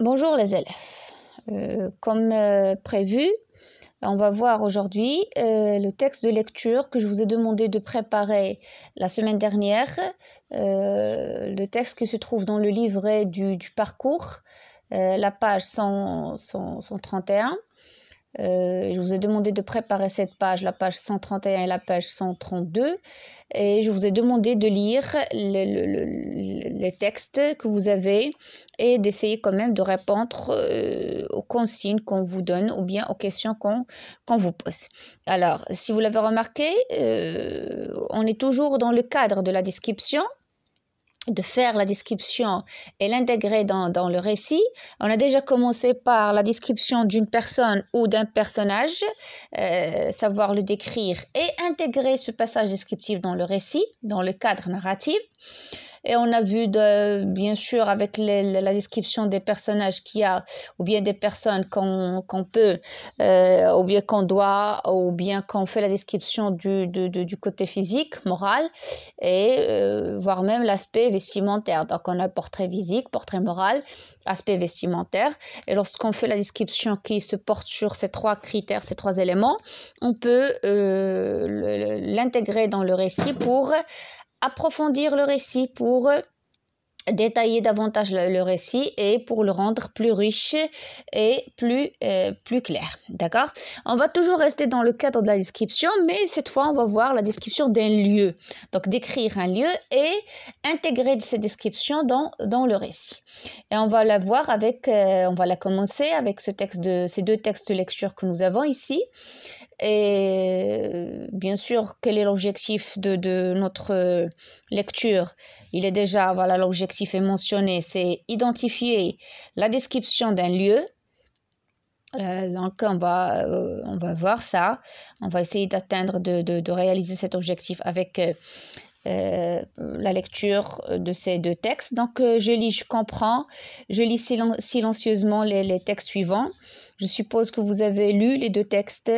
Bonjour les élèves. Euh, comme euh, prévu, on va voir aujourd'hui euh, le texte de lecture que je vous ai demandé de préparer la semaine dernière, le texte qui se trouve dans le livret du, parcours, la page 131. Euh, je vous ai demandé de préparer cette page, la page 131 et la page 132, et je vous ai demandé de lire les, textes que vous avez et d'essayer quand même de répondre euh, aux consignes qu'on vous donne ou bien aux questions qu'on vous pose. Alors, si vous l'avez remarqué, euh, on est toujours dans le cadre de la description, de faire la description et l'intégrer dans, le récit. On a déjà commencé par la description d'une personne ou d'un personnage, euh, savoir le décrire et intégrer ce passage descriptif dans le récit, dans le cadre narratif. Et on a vu, de, bien sûr, avec la description des personnages qu'il y a, ou bien des personnes qu'on peut, euh, ou bien qu'on doit, ou bien qu'on fait la description du, du, côté physique, moral, et euh, voire même l'aspect vestimentaire. Donc on a portrait physique, portrait moral, aspect vestimentaire. Et lorsqu'on fait la description qui se porte sur ces trois critères, ces trois éléments, on peut euh, l'intégrer dans le récit pour approfondir le récit pour euh, détailler davantage le, récit et pour le rendre plus riche et plus, euh, plus clair. D'accord On va toujours rester dans le cadre de la description, mais cette fois, on va voir la description d'un lieu. Donc, décrire un lieu et intégrer cette description dans, dans le récit. Et on va la voir avec, euh, on va la commencer avec ce texte de, ces deux textes de lecture que nous avons ici. Et bien sûr, quel est l'objectif de, de, notre euh, lecture Il est déjà, voilà, l'objectif est mentionné, c'est identifier la description d'un lieu. Euh, donc, on va, euh, on va voir ça. On va essayer d'atteindre, de, de, de, réaliser cet objectif avec euh, la lecture de ces deux textes. Donc, euh, je lis, je comprends, je lis silencieusement les, textes suivants. Je suppose que vous avez lu les deux textes,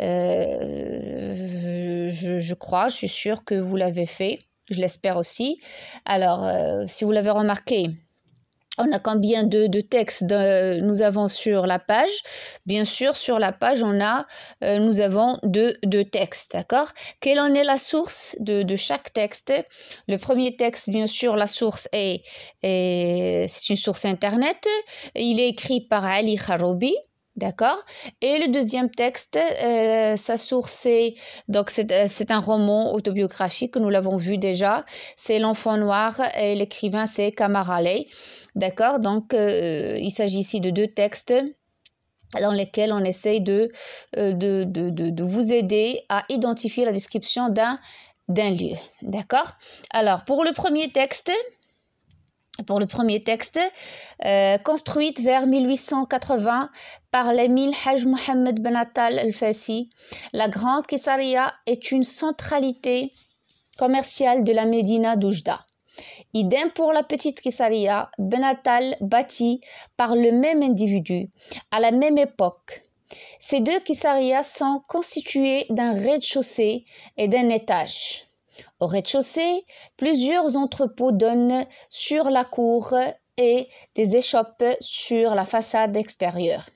euh, je, je, crois, je suis sûre que vous l'avez fait, je l'espère aussi. Alors, si vous l'avez remarqué, on a combien de, textes nous avons sur la page Bien sûr, sur la page, on a, euh, nous avons deux, textes, d'accord Quelle en est la source de, chaque texte Le premier texte, bien sûr, la source est, c'est une source Internet. Il est écrit par Ali Kharoubi. D'accord Et le deuxième texte, euh, sa source, est donc c'est, euh, un roman autobiographique, nous l'avons vu déjà, c'est L'enfant noir et l'écrivain, c'est Kamaralei. D'accord Donc, euh, euh, il s'agit ici de deux textes dans lesquels on essaye euh, de, de, de, de, vous aider à identifier la description d'un d'un lieu. D'accord Alors, pour le premier texte, pour le premier texte, construite vers 1880 par l'émile Hajj Mohamed Ben Attal al-Fassi, la Grande Kessaria est une centralité commerciale de la Médina d'Oujda. Idem pour la petite kisaria Benatal bâtie par le même individu, à la même époque. Ces deux kisaria sont constituées d'un rez-de-chaussée et d'un étage. Au rez-de-chaussée, plusieurs entrepôts donnent sur la cour et des échoppes sur la façade extérieure.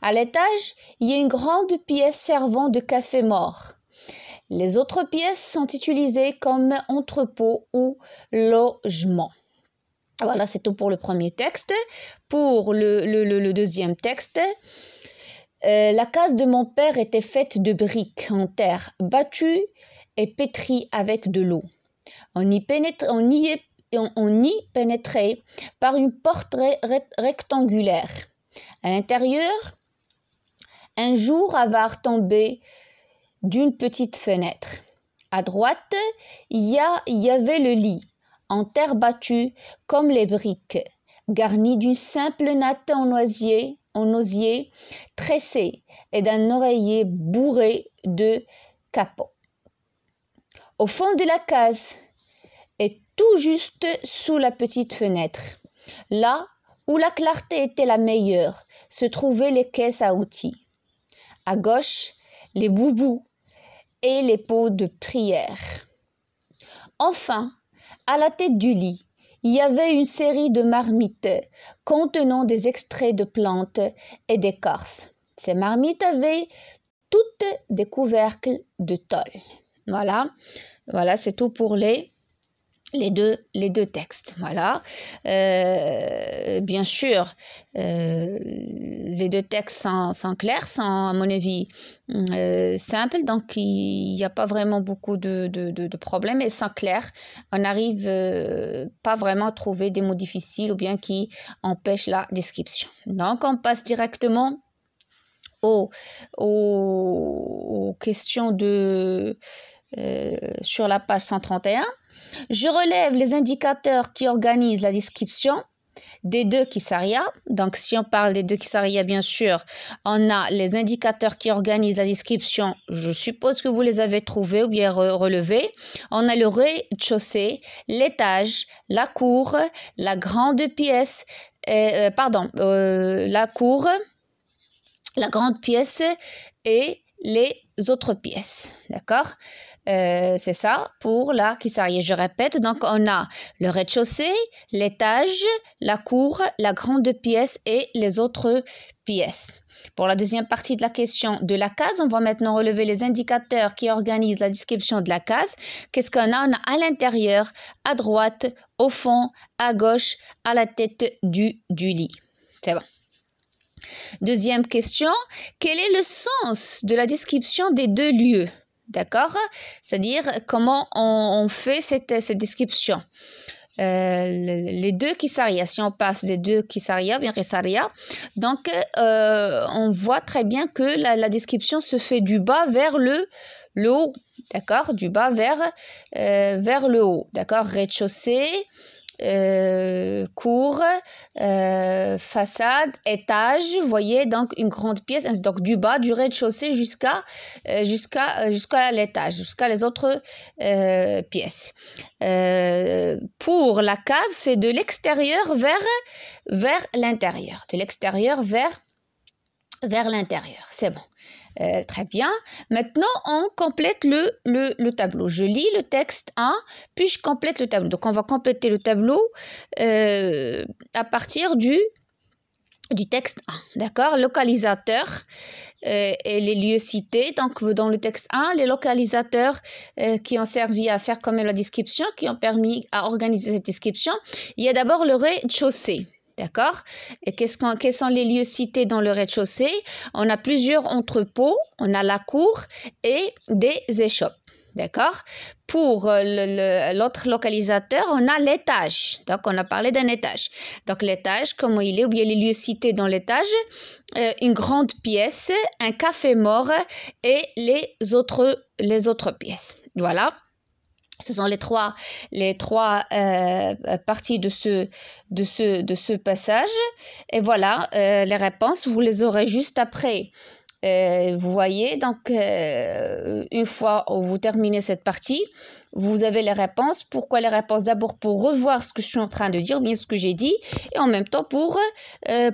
À l'étage, il y a une grande pièce servant de café mort. Les autres pièces sont utilisées comme entrepôt ou logement. Voilà, c'est tout pour le premier texte. Pour le, le, le, deuxième texte, euh, la case de mon père était faite de briques en terre, battue et pétrie avec de l'eau. On y, y y pénétrait par une porte rectangulaire. À l'intérieur, un jour avare tombé d'une petite fenêtre. À droite, il y, avait le lit, en terre battue comme les briques, garni d'une simple natte en osier, en osier tressé et d'un oreiller bourré de capots. Au fond de la case, et tout juste sous la petite fenêtre, là où la clarté était la meilleure, se trouvaient les caisses à outils. À gauche, les boubous et les pots de prière. Enfin, à la tête du lit, il y avait une série de marmites contenant des extraits de plantes et d'écorces. Ces marmites avaient toutes des couvercles de tôle. Voilà, voilà, c'est tout pour les les deux, les deux textes. Voilà. Euh, bien sûr, euh, les deux textes sont, clairs, sont, à mon avis, euh, simples, donc il n'y a pas vraiment beaucoup de, problèmes et sans clair, On n'arrive pas vraiment à trouver des mots difficiles ou bien qui empêchent la description. Donc on passe directement aux, questions de, sur la page 131. Je relève les indicateurs qui organisent la description des deux Kisaria. Donc, si on parle des deux Kisaria, bien sûr, on a les indicateurs qui organisent la description. Je suppose que vous les avez trouvés ou bien relevés. On a le rez-de-chaussée, l'étage, la cour, la grande pièce, et, euh, pardon, euh, la cour, la grande pièce et les autres pièces. D'accord euh, C'est ça pour la kissarie. Je répète, donc mhm. on a le rez-de-chaussée, l'étage, la cour, la grande pièce et les autres pièces. Pour la deuxième partie de la question de la case, on va maintenant relever les indicateurs qui organisent la description de la case. Qu'est-ce qu'on a On a à l'intérieur, à droite, au fond, à gauche, à la tête du, du lit. C'est bon. Deuxième question, quel est le sens de la description des deux lieux D'accord C'est-à-dire comment on, fait cette, cette description euh, les deux Kisaria, si on passe des deux Kisaria, bien Kisariya, donc euh, on voit très bien que la, description se fait du bas vers le, haut, d'accord Du bas vers, euh, vers le haut, d'accord Rez-de-chaussée, euh, cour, euh, façade, étage, vous voyez, donc une grande pièce, donc du bas, du rez-de-chaussée jusqu'à euh, jusqu'à l'étage, jusqu'à les autres pièces. pour la case, c'est de l'extérieur vers, vers l'intérieur, de l'extérieur vers, vers l'intérieur, c'est bon. Euh, très bien. Maintenant, on complète le, tableau. Je lis le texte 1, puis je complète le tableau. Donc, on va compléter le tableau euh, à partir du, du texte 1. D'accord Localisateur euh, et les lieux cités. Donc, dans le texte 1, les localisateurs qui ont servi à faire quand même la description, qui ont permis à organiser cette description, il y a d'abord le rez-de-chaussée. D'accord Et qu'est-ce qu'on, quels sont les lieux cités dans le rez-de-chaussée On a plusieurs entrepôts, on a la cour et des échoppes. D'accord Pour euh, l'autre localisateur, on a l'étage. Donc, on a parlé d'un étage. Donc, l'étage, comment il est, ou bien les lieux cités dans l'étage, euh, une grande pièce, un café mort et les autres, les autres pièces. Voilà ce sont les trois, les trois euh, parties de ce, de, de ce passage. Et voilà, euh, les réponses, vous les aurez juste après. Euh, vous voyez, donc, une fois que vous terminez cette partie, vous avez les réponses. Pourquoi les réponses D'abord pour revoir ce que je suis en train de dire, bien ce que j'ai dit, et en même temps pour,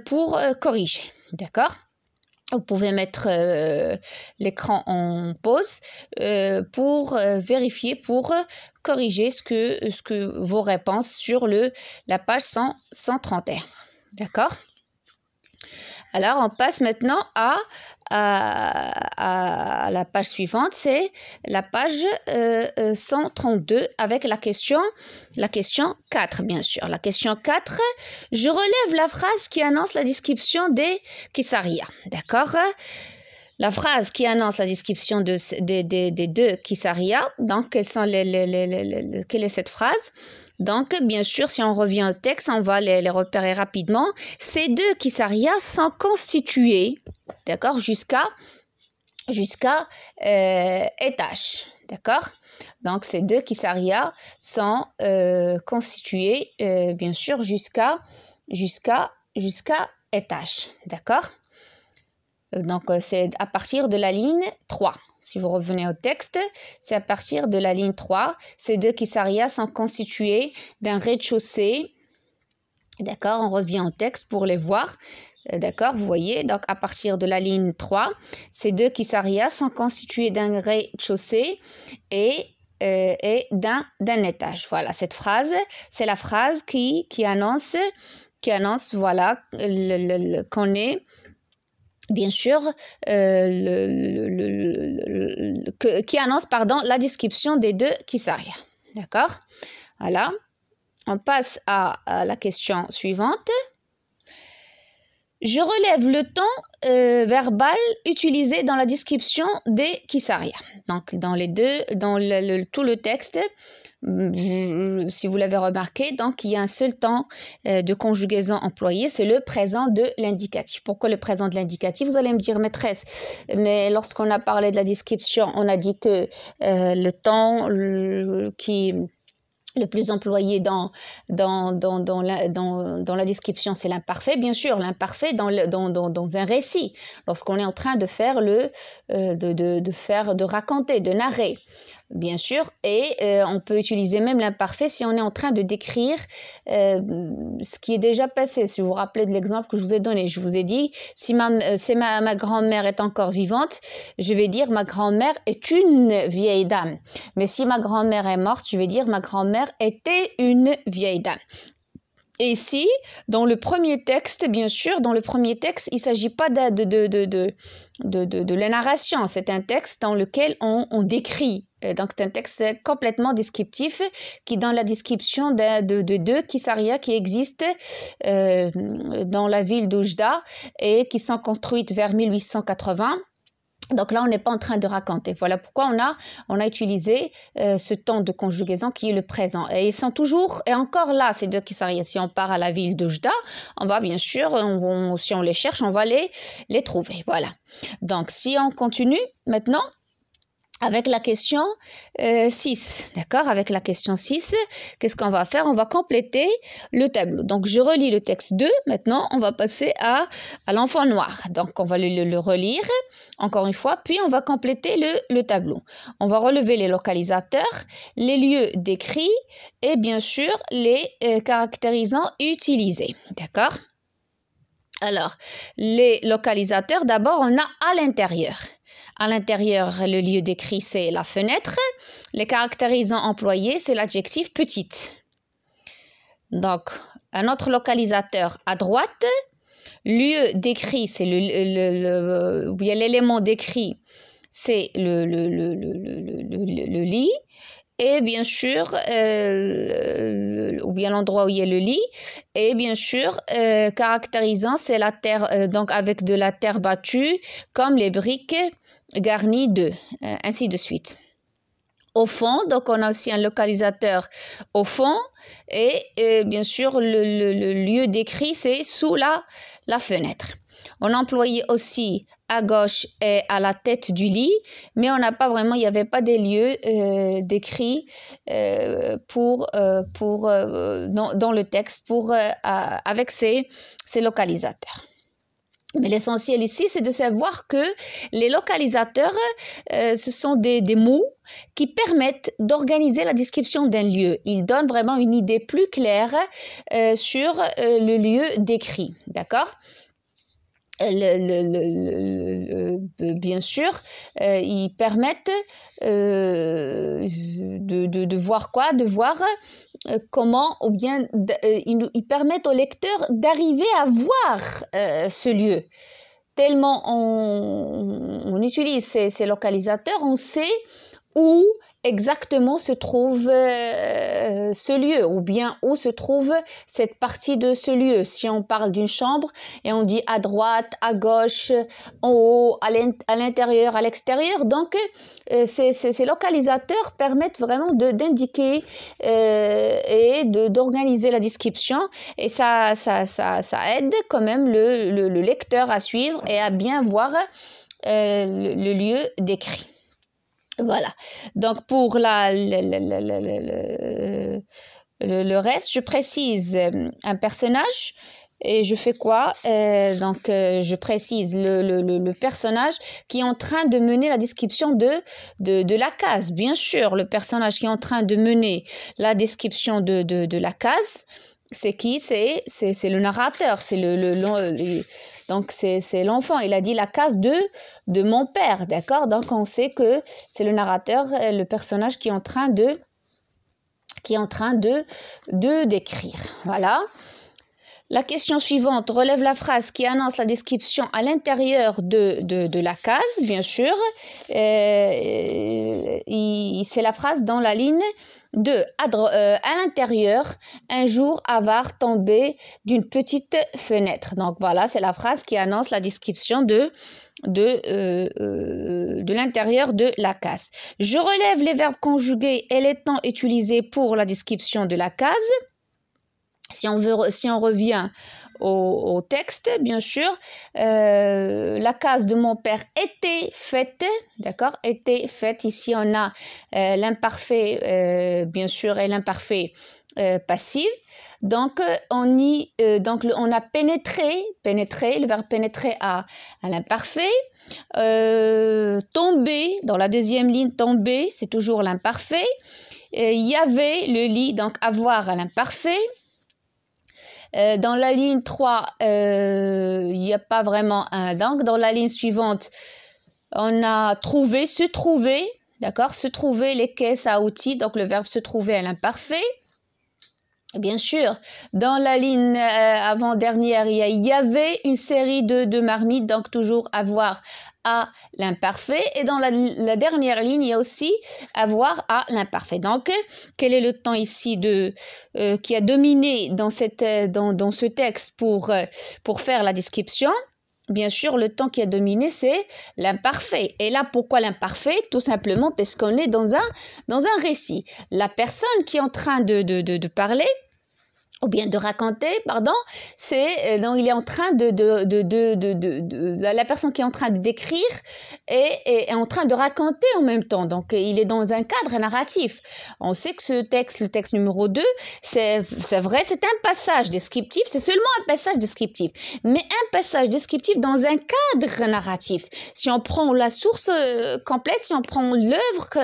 pour corriger. D'accord vous pouvez mettre euh, l'écran en pause euh, pour euh, vérifier, pour corriger ce que, ce que vos réponses sur le, la page 131. D'accord alors, on passe maintenant à, à, la page suivante, c'est la page 132 euh, euh, avec la question, la question 4, bien sûr. La question 4, je relève la phrase qui annonce la description des Kisaria, D'accord la phrase qui annonce la description des deux Kisaria. Donc, quelle est cette phrase donc, bien sûr, si on revient au texte, on va les, repérer rapidement. Ces deux kisaria sont constitués, d'accord, jusqu'à jusqu'à euh, étage, d'accord Donc, ces deux kisaria sont euh, constitués, euh, bien sûr, jusqu'à jusqu'à jusqu'à étage, d'accord euh, donc, euh, c'est à partir de la ligne 3. Si vous revenez au texte, c'est à partir de la ligne 3. Ces deux Kisaria sont constitués d'un rez-de-chaussée. D'accord, on revient au texte pour les voir. Euh, d'accord, vous voyez, donc à partir de la ligne 3, ces deux Kisaria sont constitués d'un rez-de-chaussée et d'un étage. Voilà, cette phrase, c'est la phrase qui, qui annonce, qui annonce, voilà, qu'on est bien sûr, euh, qui annonce pardon, la description des deux Kisaria. D'accord Voilà. On passe à la question suivante. Je relève le temps euh, verbal utilisé dans la description des Kisaria. Donc, dans les deux, dans tout le texte, mm, si vous l'avez remarqué, donc il y a un seul temps euh, de conjugaison employé, c'est le présent de l'indicatif. Pourquoi le présent de l'indicatif Vous allez me dire, maîtresse, mais lorsqu'on a parlé de la description, on a dit que euh, le temps qui le plus employé dans, dans, la, description, c'est l'imparfait, bien sûr, l'imparfait dans, dans, un récit, lorsqu'on est en train de faire le, euh, de, de, faire, de raconter, de narrer bien sûr, et euh, on peut utiliser même l'imparfait si on est en train de décrire euh, ce qui est déjà passé. Si vous vous rappelez de l'exemple que je vous ai donné, je vous ai dit, euh, si ma, ma grand-mère est encore vivante, je vais dire ma grand-mère est une vieille dame. Mais si ma grand-mère est morte, je vais dire ma grand-mère était une vieille dame. Et ici, dans le premier texte, bien sûr, dans le premier texte, il ne s'agit pas de, de, de, de, de la narration. C'est un texte dans lequel on, on décrit. donc, c'est un texte complètement descriptif qui dans la description de, deux Kisaria qui existent euh, dans la ville d'Oujda et qui sont construites vers 1880 donc là, on n'est pas en train de raconter. Voilà pourquoi on a, on a utilisé euh, ce temps de conjugaison qui est le présent. Et ils sont toujours et encore là, ces deux qui s'arrêtent. Si on part à la ville d'Oujda, on va bien sûr, si on les cherche, on va les, les trouver. Voilà. Donc si on continue maintenant, avec la question 6, euh, d'accord Avec la question 6, qu'est-ce qu'on va faire On va compléter le tableau. Donc, je relis le texte 2. Maintenant, on va passer à, l'enfant noir. Donc, on va le, relire, encore une fois, puis on va compléter le, tableau. On va relever les localisateurs, les lieux décrits et bien sûr, les euh, caractérisants utilisés, d'accord alors, les localisateurs, d'abord, on a à l'intérieur. À l'intérieur, le lieu décrit, c'est la fenêtre. Les caractérisants employés, c'est l'adjectif petite. Donc, un autre localisateur à droite. Lieu décrit, c'est l'élément décrit, c'est le, le, le, le, lit. Et bien sûr, ou bien l'endroit où il y a le lit. Et bien sûr, caractérisant, c'est la terre, donc avec de la terre battue, comme les briques garni de, euh, ainsi de suite. Au fond, donc on a aussi un localisateur au fond et, bien sûr le, lieu décrit c'est sous la, fenêtre. On employait aussi à gauche et à la tête du lit, mais on n'a pas vraiment, il n'y avait pas des lieux d'écrit euh, décrits euh, pour, dans, le texte pour, avec ces localisateurs. Mais l'essentiel ici, c'est de savoir que les localisateurs, euh, ce sont des, des mots qui permettent d'organiser la description d'un lieu. Ils donnent vraiment une idée plus claire euh, sur euh, le lieu décrit. D'accord le, bien sûr, euh, ils permettent euh, de, voir quoi, de voir euh, comment, ou bien ils, ils, permettent au lecteur d'arriver à voir ce lieu. Tellement on, on utilise ces, localisateurs, on sait où exactement se trouve euh, ce lieu ou bien où se trouve cette partie de ce lieu. Si on parle d'une chambre et on dit à droite, à gauche, en haut, à l'intérieur, à l'extérieur, donc euh, ces, localisateurs permettent vraiment d'indiquer euh, et d'organiser la description et ça, ça, ça, ça aide quand même le, le, lecteur à suivre et à bien voir euh, le lieu décrit. Voilà. Donc pour la, le, reste, je précise un personnage et je fais quoi Donc je précise le, le, le, personnage qui est en train de mener la description de, de, de, la case. Bien sûr, le personnage qui est en train de mener la description de, de, la case, c'est qui C'est le narrateur, c'est le, le donc c'est l'enfant. Il a dit la case de, de mon père, d'accord Donc on sait que c'est le narrateur, euh, le personnage qui est en train de qui est en train de décrire. Voilà. La question suivante relève la phrase qui annonce la description à l'intérieur de, la case, bien sûr. Euh, c'est la phrase dans la ligne de euh, À, l'intérieur, un jour, avare tombé d'une petite fenêtre. Donc voilà, c'est la phrase qui annonce la description de de, euh, euh, de l'intérieur de la case. Je relève les verbes conjugués et les temps utilisés pour la description de la case. Si on, veut, si on revient au, texte, bien sûr. Euh, la case de mon père était faite, d'accord Était faite. Ici, on a euh, l'imparfait, euh, bien sûr, et l'imparfait passif. Donc, on y, donc, on a pénétré, pénétré, le verbe pénétrer à, à l'imparfait. tomber, dans la deuxième ligne, tomber, c'est toujours l'imparfait. Il y avait le lit, donc avoir à l'imparfait. Euh, dans la ligne 3, euh, il n'y a pas vraiment un. Donc, dans la ligne suivante, on a trouvé, se trouver, d'accord Se trouver les caisses à outils, donc le verbe se trouver à l'imparfait. Bien sûr, dans la ligne euh, avant-dernière, il y, avait une série de marmites, donc toujours avoir à l'imparfait. Et dans la, dernière ligne, il y a aussi avoir à l'imparfait. Donc, quel est le temps ici de, euh, qui a dominé dans, cette, dans, ce texte pour, euh, pour faire la description bien sûr, le temps qui a dominé, c'est l'imparfait. Et là, pourquoi l'imparfait Tout simplement parce qu'on est dans un, dans un récit. La personne qui est en train de, de, de parler, ou bien de raconter, pardon, c'est euh, donc il est en train de de, de, de, de, la personne qui est en train de décrire est, est, en train de raconter en même temps. Donc il est dans un cadre narratif. On sait que ce texte, le texte numéro 2, c'est vrai, c'est un passage descriptif, c'est seulement un passage descriptif, mais un passage descriptif dans un cadre narratif. Si on prend la source euh, complète, si on prend l'œuvre que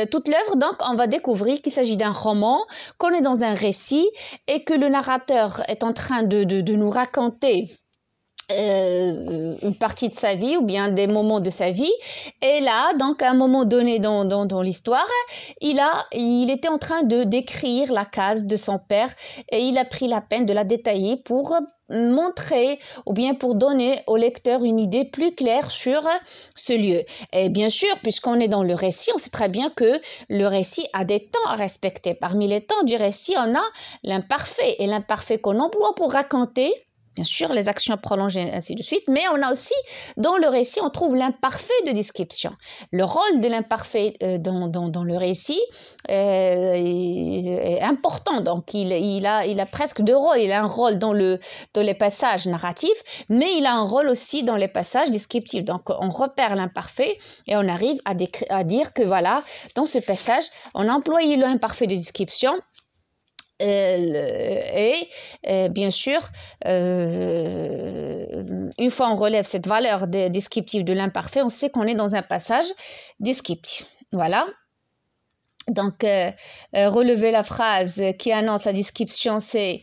euh, toute l'œuvre, donc on va découvrir qu'il s'agit d'un roman, qu'on est dans un récit et que le narrateur est en train de, de, nous raconter euh, une partie de sa vie ou bien des moments de sa vie. Et là, donc à un moment donné dans, l'histoire, il, il était en train de décrire la case de son père et il a pris la peine de la détailler pour montrer ou bien pour donner au lecteur une idée plus claire sur ce lieu. Et bien sûr, puisqu'on est dans le récit, on sait très bien que le récit a des temps à respecter. Parmi les temps du récit, on a l'imparfait et l'imparfait qu'on emploie pour raconter bien sûr, les actions prolongées, ainsi de suite, mais on a aussi, dans le récit, on trouve l'imparfait de description. Le rôle de l'imparfait euh, dans, dans, dans, le récit euh, est important, donc il, il, a, il a presque deux rôles. Il a un rôle dans, le, dans les passages narratifs, mais il a un rôle aussi dans les passages descriptifs. Donc on repère l'imparfait et on arrive à, à dire que voilà, dans ce passage, on a employé l'imparfait de description et, euh, euh, bien sûr, euh, une fois on relève cette valeur descriptive de l'imparfait, on sait qu'on est dans un passage descriptif. Voilà. Donc, relever la phrase qui annonce la description, c'est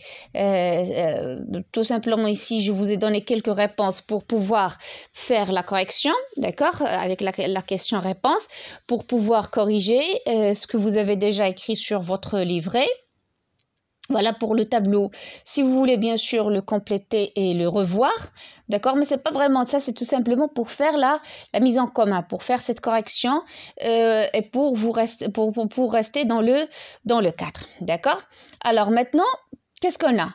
tout simplement ici, je vous ai donné quelques réponses pour pouvoir faire la correction, d'accord, avec la, la question-réponse, pour pouvoir corriger ce que vous avez déjà écrit sur votre livret. Voilà pour le tableau. Si vous voulez bien sûr le compléter et le revoir, d'accord, mais c'est pas vraiment ça, c'est tout simplement pour faire la, la mise en commun, pour faire cette correction euh, et pour vous rester pour, pour, pour, rester dans le dans le cadre, d'accord. Alors maintenant, qu'est-ce qu'on a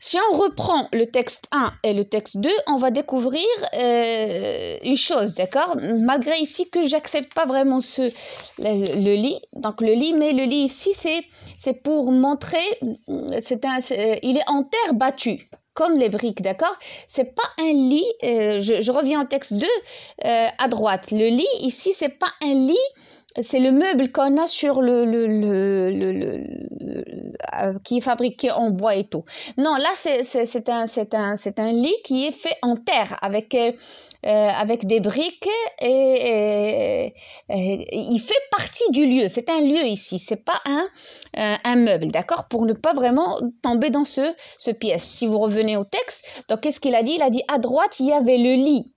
si on reprend le texte 1 et le texte 2, on va découvrir euh, une chose, d'accord Malgré ici que j'accepte pas vraiment ce, le, lit, donc le lit, mais le lit ici, c'est, c'est pour montrer, c'est un, il est en terre battue, comme les briques, d'accord C'est pas un lit, euh, je, reviens au texte 2 euh, à droite. Le lit ici, c'est pas un lit c'est le meuble qu'on a sur le, euh, qui est fabriqué en bois et tout. Non, là c'est un un un lit qui est fait en terre avec euh, euh, avec des briques et, il fait partie du lieu. C'est un lieu ici, c'est pas un un meuble, d'accord, pour ne pas vraiment tomber dans ce ce pièce. Si vous revenez au texte, donc qu'est-ce qu'il a dit Il a dit à droite il y avait le lit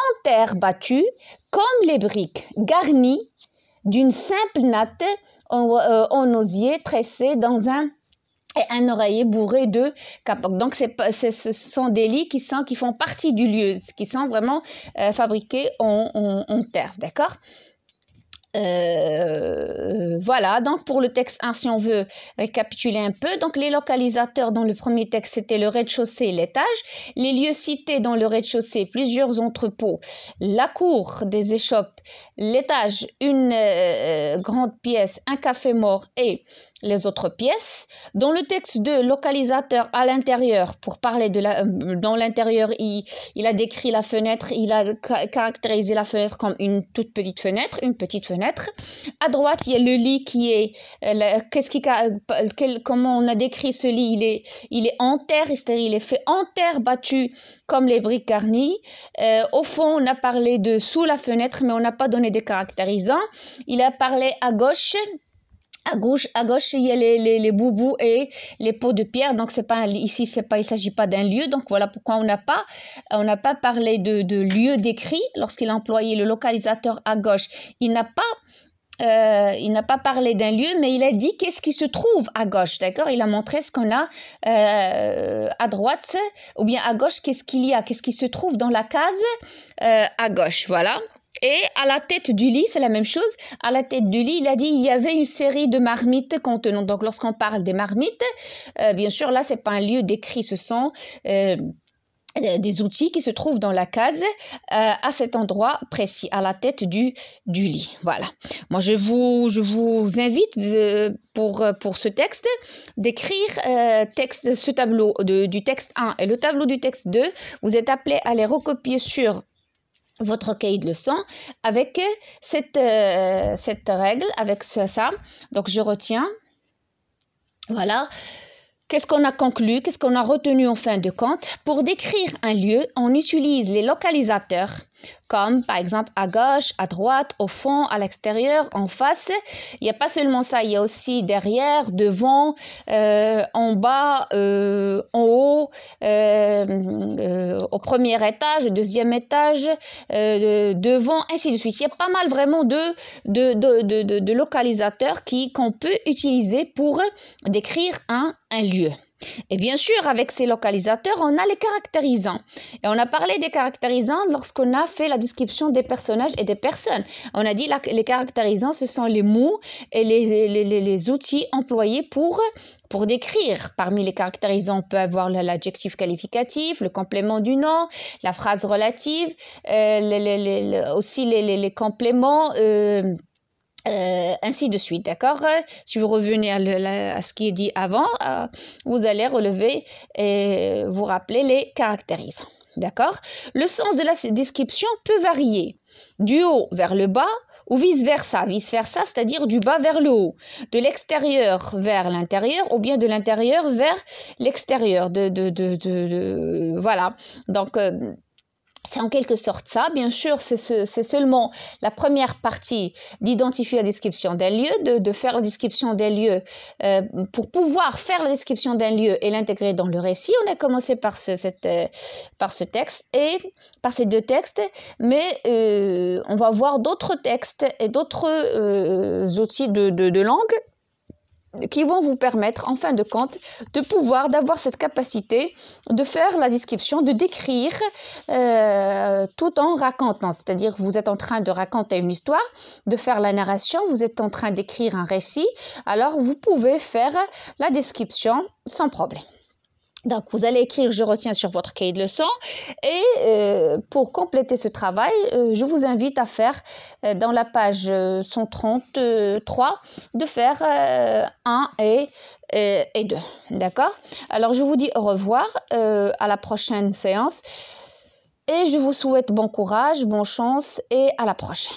en terre battue comme les briques, garnies d'une simple natte en, euh, osier tressé dans un un oreiller bourré de capoc. Donc, c'est, ce sont des lits qui, sont, qui font partie du lieu, qui sont vraiment euh, fabriqués en terre, d'accord euh, voilà, donc pour le texte 1, si on veut récapituler un peu, donc les localisateurs dans le premier texte, c'était le rez-de-chaussée et l'étage. Les lieux cités dans le rez-de-chaussée, plusieurs entrepôts, la cour des échoppes, l'étage, une euh, grande pièce, un café mort et les autres pièces. Dans le texte de localisateur à l'intérieur, pour parler de la, euh, dans l'intérieur, il, a décrit la fenêtre, il a caractérisé la fenêtre comme une toute petite fenêtre, une petite fenêtre. À droite, il y a le lit qui est, euh, qu'est-ce qui, comment on a décrit ce lit, il est, il est en terre, c'est-à-dire il est fait en terre battue comme les briques garnies. Euh, au fond, on a parlé de sous la fenêtre, mais on n'a pas donné des caractérisants. Il a parlé à gauche à gauche, à gauche, il y a les, les, boubous et les pots de pierre. Donc, c'est pas ici, c'est pas, il s'agit pas d'un lieu. Donc, voilà pourquoi on n'a pas, on n'a pas parlé de, de lieu décrit lorsqu'il a employé le localisateur à gauche. Il n'a pas euh, il n'a pas parlé d'un lieu, mais il a dit qu'est-ce qui se trouve à gauche, d'accord Il a montré ce qu'on a euh, à droite, ou bien à gauche, qu'est-ce qu'il y a, qu'est-ce qui se trouve dans la case euh, à gauche, voilà. Et à la tête du lit, c'est la même chose. À la tête du lit, il a dit il y avait une série de marmites contenant. Donc, lorsqu'on parle des marmites, euh, bien sûr, là, c'est pas un lieu décrit, ce sont euh, euh, des outils qui se trouvent dans la case à cet endroit précis, à la tête du, du lit. Voilà. Moi, je vous, vous invite pour, pour ce texte d'écrire texte, ce tableau du texte 1 et le tableau du texte 2. Vous êtes appelé à les recopier sur votre cahier de leçon avec euh, cette, euh, cette règle, avec ça. Donc, je retiens. Voilà. Qu'est-ce qu'on a conclu Qu'est-ce qu'on a retenu en fin de compte Pour décrire un lieu, on utilise les localisateurs comme par exemple à gauche, à droite, au fond, à l'extérieur, en face. Il n'y a pas seulement ça, il y a aussi derrière, devant, euh, en bas, euh, en haut, euh, au premier étage, au deuxième étage, devant, ainsi de suite. Il y a pas mal vraiment de, localisateurs qu'on peut utiliser pour décrire un, un lieu. Et bien sûr, avec ces localisateurs, on a les caractérisants. Et on a parlé des caractérisants lorsqu'on a fait la description des personnages et des personnes. On a dit que les caractérisants, ce sont les mots et les, les, les, outils employés pour pour décrire. Parmi les caractérisants, on peut avoir l'adjectif qualificatif, le complément du nom, la phrase relative, euh, les, aussi les, compléments. Euh, euh, ainsi de suite, d'accord Si vous revenez à, ce qui est dit avant, euh, vous allez relever et vous rappeler les caractéristiques d'accord Le sens de la description peut varier du haut vers le bas ou vice-versa. Vice-versa, c'est-à-dire du bas vers le haut, de l'extérieur vers l'intérieur ou bien de l'intérieur vers l'extérieur. De, voilà. Donc, euh, c'est en quelque sorte ça. Bien sûr, c'est ce, seulement la première partie d'identifier la description d'un lieu, de, de, faire la description d'un lieu. Euh, pour pouvoir faire la description d'un lieu et l'intégrer dans le récit, on a commencé par ce, cette, euh, par ce texte et par ces deux textes, mais euh, on va voir d'autres textes et d'autres euh, outils de, de, de langue qui vont vous permettre, en fin de compte, de pouvoir, d'avoir cette capacité de faire la description, de décrire euh, tout en racontant. C'est-à-dire vous êtes en train de raconter une histoire, de faire la narration, vous êtes en train d'écrire un récit. Alors vous pouvez faire la description sans problème. Donc, vous allez écrire « Je retiens » sur votre cahier de leçon Et euh, pour compléter ce travail, euh, je vous invite à faire, euh, dans la page 133, de faire 1 et, et 2. D'accord Alors, je vous dis au revoir à la prochaine séance. Et je vous souhaite bon courage, bonne chance et à la prochaine.